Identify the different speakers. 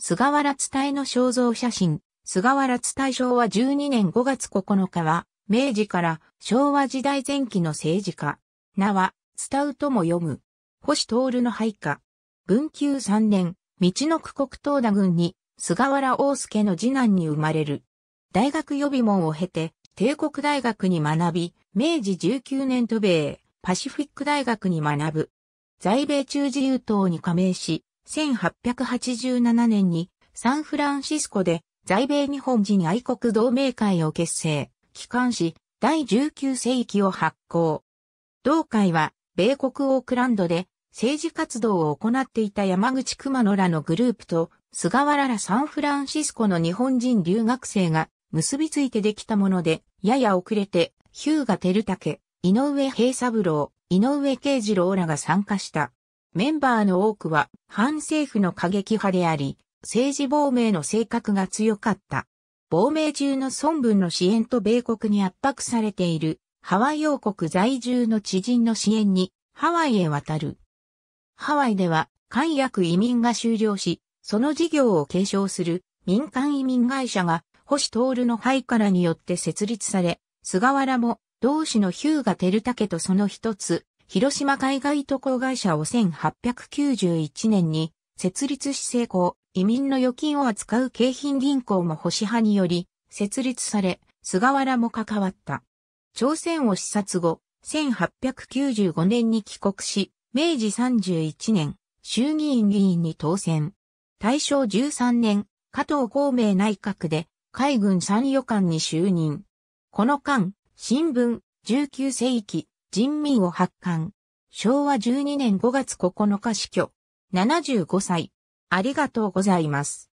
Speaker 1: 菅原伝えの肖像写真。菅原伝え昭和12年5月9日は、明治から昭和時代前期の政治家。名は、伝うとも読む。星徹の配下。文久3年、道の区国東田郡に、菅原大介の次男に生まれる。大学予備門を経て、帝国大学に学び、明治19年渡米、パシフィック大学に学ぶ。在米中自由党に加盟し、1887年にサンフランシスコで在米日本人愛国同盟会を結成、帰還し、第19世紀を発行。同会は米国オークランドで政治活動を行っていた山口熊野らのグループと菅原らサンフランシスコの日本人留学生が結びついてできたもので、やや遅れて、ヒューガ・テルタケ、井上平三郎、井上慶次郎らが参加した。メンバーの多くは反政府の過激派であり、政治亡命の性格が強かった。亡命中の孫文の支援と米国に圧迫されているハワイ王国在住の知人の支援にハワイへ渡る。ハワイでは官約移民が終了し、その事業を継承する民間移民会社が星徹の灰からによって設立され、菅原も同氏のヒューテルタケとその一つ、広島海外渡航会社を1891年に設立し成功、移民の預金を扱う京浜銀行も保守派により設立され、菅原も関わった。朝鮮を視察後、1895年に帰国し、明治31年、衆議院議員に当選。大正13年、加藤孔明内閣で海軍参与官に就任。この間、新聞、19世紀、人民を発刊。昭和12年5月9日死去。75歳。ありがとうございま
Speaker 2: す。